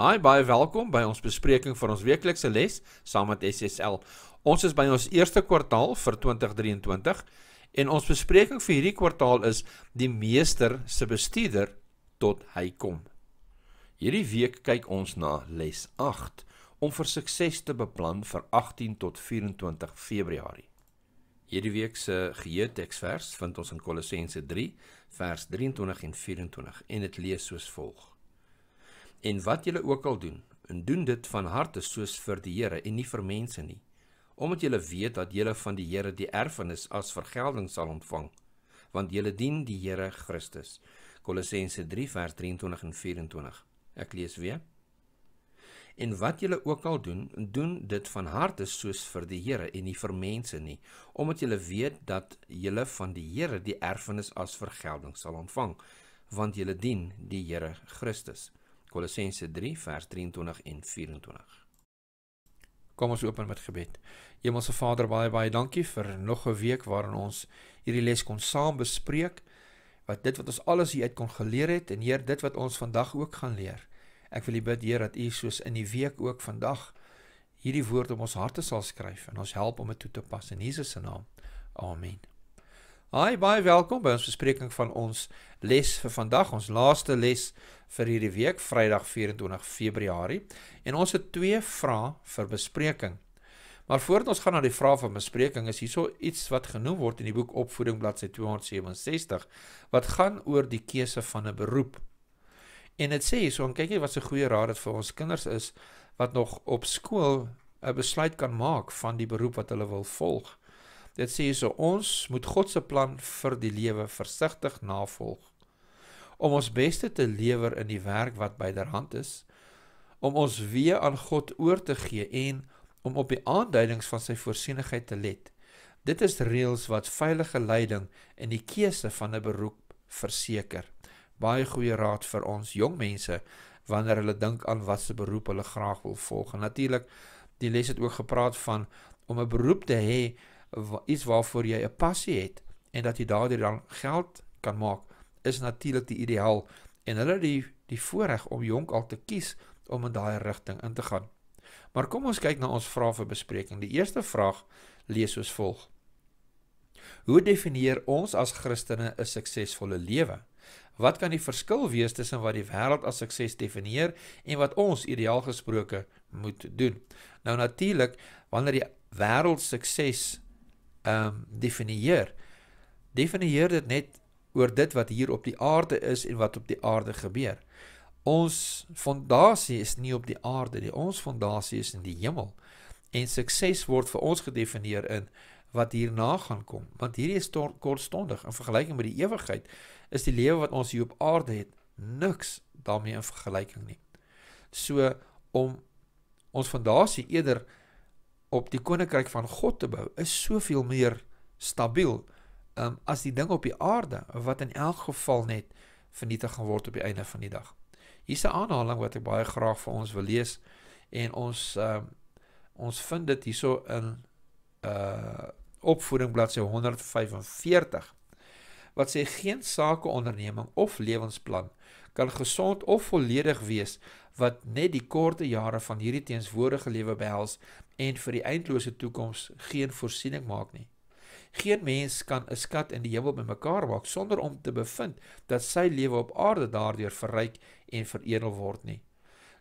Hi, baie welkom by ons bespreking van ons weeklikse les saam met SSL. Ons is by ons eerste kwartaal vir 2023 en ons bespreking vir hierdie kwartaal is die meester se bestuurder tot hy kom. Hierdie week kyk ons na les 8 om vir sukses te beplan vir 18 tot 24 Februarie. Hierdie week se geheueteksvers vind ons in Kolossense 3 vers 23 en 24 en dit lees soos volg: En wat julle ook al doen, en doen dit van harte soos vir die Here en nie vir mense nie, omdat julle weet dat julle van die Here die erfenis as vergelding sal ontvang, want julle dien die Here Christus. Kolossense 3 vers 23 en 24. Ek lees weer. En wat julle ook al doen, doen dit van harte soos vir die Here en nie vir mense nie, omdat julle weet dat julle van die Here die erfenis as vergelding sal ontvang, want julle dien die Here Christus. Kolossense 3 vers 23 en 24. Kom ons open met gebed. Hemelse Vader, baie baie dankie vir nog 'n week waarin ons hierdie les kon saam bespreek. Wat dit wat ons alles hier uit kon geleer het en Heer, dit wat ons vandag ook gaan leer. Ek wil U bid Heer dat U soos in die week ook vandag hierdie woord op ons harte sal skryf en ons help om dit toe te pas in Jesus se naam. Amen. Hi, baie welkom by ons bespreking van ons les vir vandag, ons laaste les vir hierdie week, Vrydag 24 Februarie. En ons het twee vrae vir bespreking. Maar voordat ons gaan na die vrae van bespreking, is hierso iets wat genoem word in die boek Opvoeding bladsy 267 wat gaan oor die keuse van 'n beroep. En dit sê hierso, en kyk jy wat 'n goeie raad dit vir ons kinders is wat nog op skool 'n besluit kan maak van die beroep wat hulle wil volg. Dit sê so ons moet God se plan vir die lewe versigtig navolg om ons beste te lewer in die werk wat byderhand is om ons weer aan God oor te gee en om op die aanduidings van sy voorsienigheid te let. Dit is reëls wat veilige leiding en die keuse van 'n beroep verseker. Baie goeie raad vir ons jong mense wanneer hulle dink aan wat se beroep hulle graag wil volg. Natuurlik, die les het ook gepraat van om 'n beroep te hê iets waarvoor jy 'n passie het en dat jy daardeur dan geld kan maak, is natuurlik die ideaal en hulle die die voorreg om jonk al te kies om in daai rigting in te gaan. Maar kom ons kyk na ons vrae vir bespreking. Die eerste vraag lees soos volg: Hoe definieer ons as Christene 'n suksesvolle lewe? Wat kan die verskil wees tussen wat die wêreld as sukses definieer en wat ons ideaal gesproke moet doen? Nou natuurlik, wanneer die wêreld sukses um, definieer. Definieer dit net oor dit wat hier op die aarde is en wat op die aarde gebeur. Ons fondasie is nie op die aarde nie. Ons fondasie is in die hemel. En sukses word vir ons gedefinieer in wat hierna gaan kom, want hierdie is kortstondig in vergelyking met die ewigheid is die lewe wat ons hier op aarde het niks daarmee in vergelyking nie. So om ons fondasie eerder op die koninkryk van God te bou is soveel meer stabiel um, as die ding op die aarde wat in elk geval net vernietig gaan word op die einde van die dag. Hier's 'n aanhaling wat ek baie graag vir ons wil lees en ons um, ons vind dit hierso in uh opvoeding bladsy 145 wat sê geen sake onderneming of lewensplan kan gesond of volledig wees wat net die korte jare van hierdie teenswordige lewe behels en vir die eindelose toekoms geen voorsiening maak nie. Geen mens kan 'n skat in die hemel bymekaar maak sonder om te bevind dat sy lewe op aarde daardeur verryk en veredel word nie.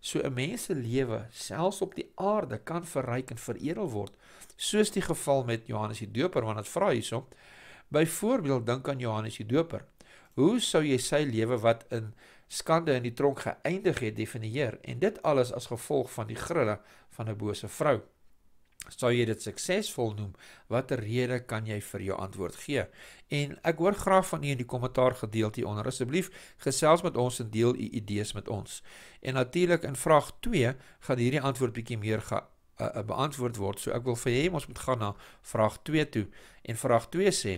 So 'n mens se lewe selfs op die aarde kan verryk en veredel word, soos die geval met Johannes die Doper wanneer dit vra hysop. Byvoorbeeld dink aan Johannes die Doper. Hoe sou jy sy lewe wat in skande in die tronk geëindig het definieer en dit alles as gevolg van die grille van 'n bose vrou. Sou jy dit suksesvol noem? Watter rede kan jy vir jou antwoord gee? En ek hoor graag van u in die kommentaar gedeelte onder asseblief gesels met ons en deel u idees met ons. En natuurlik in vraag 2 gaan hierdie antwoord bietjie meer uh, uh, beantwoord word. So ek wil vir hom ons moet gaan na vraag 2 toe en vraag 2 sê: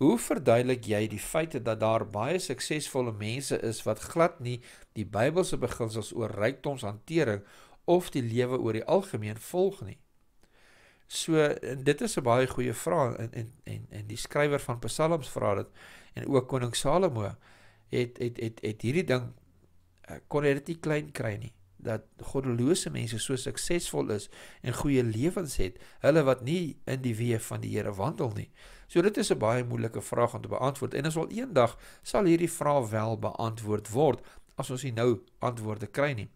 Hoe verduidelik jy die feite dat daar baie suksesvolle mense is wat glad nie die Bybelse beginsels oor rykdoms hantering of die lewe oor die algemeen volg nie? So dit is 'n baie goeie vraag en en en en die skrywer van Psalms vra dit en ook koning Salomo het het het het hierdie ding eh, kon hy dit nie klein kry nie dat goddelose mense so suksesvol is en goeie lewens het, hulle wat nie in die weë van die Here wandel nie. So dit is 'n baie moeilike vraag om te beantwoord en as wel eendag sal hierdie vraag wel beantwoord word as ons nie nou antwoorde kry nie.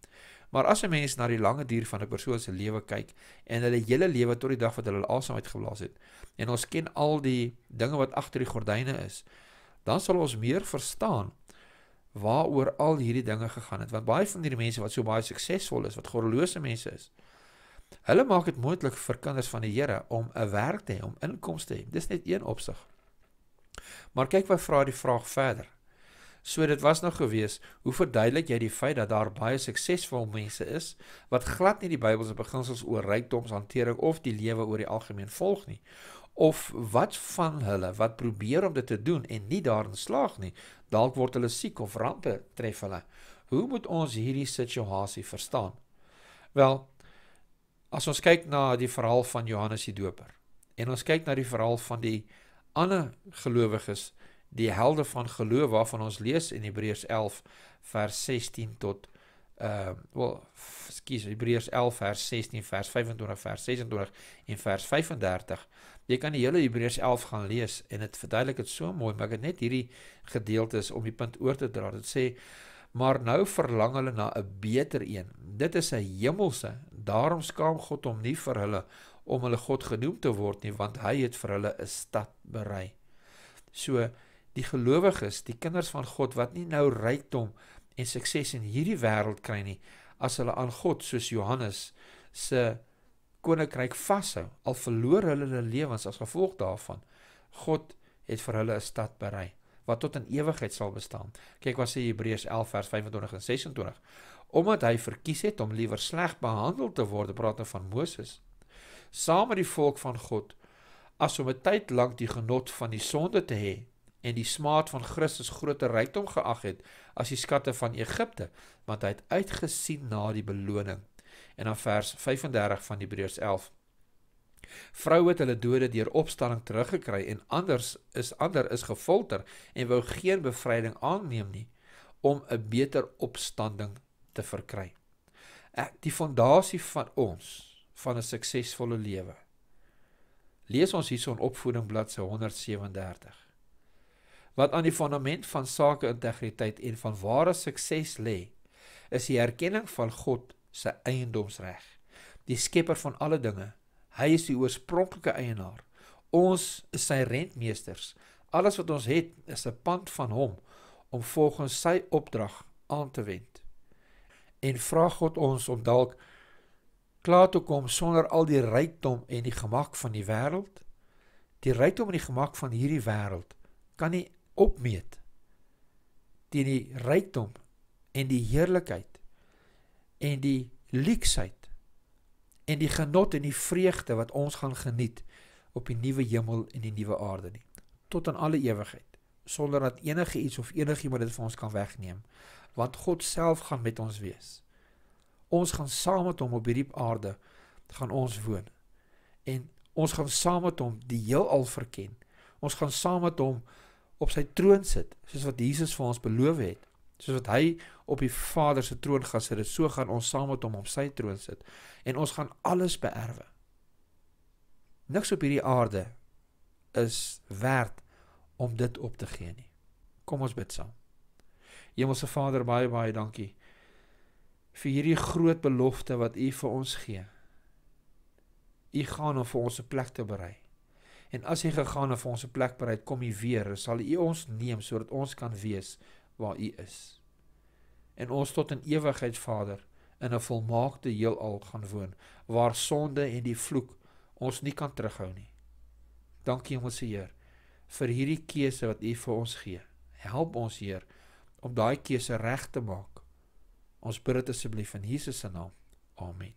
Maar as 'n mens na die lange duur van 'n persoon se lewe kyk en hulle hele lewe tot die dag wat hulle asem uitgeblaas het en ons ken al die dinge wat agter die gordyne is, dan sal ons meer verstaan waaroor al hierdie dinge gegaan het want baie van hierdie mense wat so baie suksesvol is wat goddelose mense is hulle maak dit moontlik vir kinders van die Here om 'n werk te hê om inkomste te hê dis net een opsig maar kyk wat vra die vraag verder So dit was nog gewees, hoe verduidelik jy die feit dat daar baie suksesvolle mense is wat glad nie die Bybelse beginsels oor rykdomshantering of die lewe oor die algemeen volg nie? Of wat van hulle wat probeer om dit te doen en nie daarin slaag nie, dalk word hulle siek of rampe tref hulle. Hoe moet ons hierdie situasie verstaan? Wel, as ons kyk na die verhaal van Johannes die Doper en ons kyk na die verhaal van die ander gelowiges die helde van geloof waarvan ons lees in Hebreërs 11 vers 16 tot ehm uh, wel skus Hebreërs 11 vers 16 vers 25 vers 26 en vers 35. Jy kan die hele Hebreërs 11 gaan lees en dit verduidelik dit so mooi, maar ek het net hierdie gedeeltes om die punt oor te dra. Dit sê maar nou verlang hulle na 'n beter een. Dit is 'n hemelse. Daarom skaam God hom nie vir hulle om hulle God genoem te word nie, want hy het vir hulle 'n stad berei. So die gelowiges, die kinders van God wat nie nou rykdom en sukses in hierdie wêreld kry nie, as hulle aan God soos Johannes se koninkryk vashou, al verloor hulle hulle lewens as gevolg daarvan. God het vir hulle 'n stad berei wat tot in ewigheid sal bestaan. Kyk wat sê Hebreërs 11 vers 25 en 26. Omdat hy verkies het om liewer sleg behandel te word, praat hy nou van Moses, saam met die volk van God, as om 'n tyd lank die genot van die sonde te hê en die smaad van Christus groter rykdom geag het as die skatte van Egipte, want hy het uitgesien na die beloning. En dan vers 35 van Hebreërs 11. Vroue het hulle dode deur opstanding teruggekry en anders is ander is gefolter en wou geen bevryding aanneem nie om 'n beter opstanding te verkry. Ek die fondasie van ons van 'n suksesvolle lewe. Lees ons hierson opvoeding bladsy 137 wat aan die fondament van sake integriteit en van ware sukses lê, is die erkenning van God se eiendomsreg. Die skepper van alle dinge, hy is die oorspronklike eienaar. Ons is sy rentmeesters. Alles wat ons het is 'n pand van hom om volgens sy opdrag aan te wend. En vra God ons om dalk klaar te kom sonder al die rykdom en die gemak van die wêreld. Die rykdom en die gemak van hierdie wêreld kan nie opmeet teen die rykdom en die heerlikheid en die lieksheid en die genot en die vreugde wat ons gaan geniet op die nuwe hemel en die nuwe aarde nie tot aan alle ewigheid sonder dat enige iets of enigiemand dit van ons kan wegneem want God self gaan met ons wees ons gaan saam met hom op hierdie aarde gaan ons woon en ons gaan saam met hom die heelal verken ons gaan saam met hom op sy troon sit, soos wat Jesus vir ons beloof het. Soos wat hy op die Vader se troon gaan sit, so gaan ons saam met hom op sy troon sit en ons gaan alles beerwe. Niks op hierdie aarde is werd om dit op te gee nie. Kom ons bid saam. Hemelse Vader, baie baie dankie vir hierdie groot belofte wat U vir ons gee. U gaan om vir ons 'n plek te berei. En as jy gegaan het vir ons 'n plek bereik, kom jy weer, sal U ons neem sodat ons kan wees waar U is. En ons tot in ewigheid, Vader, in 'n volmaakte heelal gaan woon waar sonde en die vloek ons nie kan terughou nie. Dankie, Hemelse Heer, vir hierdie keuse wat U vir ons gee. Help ons, Heer, om daai keuse reg te maak. Ons bid dit asseblief in Jesus se naam. Amen.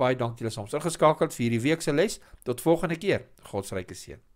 Baie dankie dat julle soms ingeskakel het vir hierdie week se les. Tot volgende keer. God se ryke seën.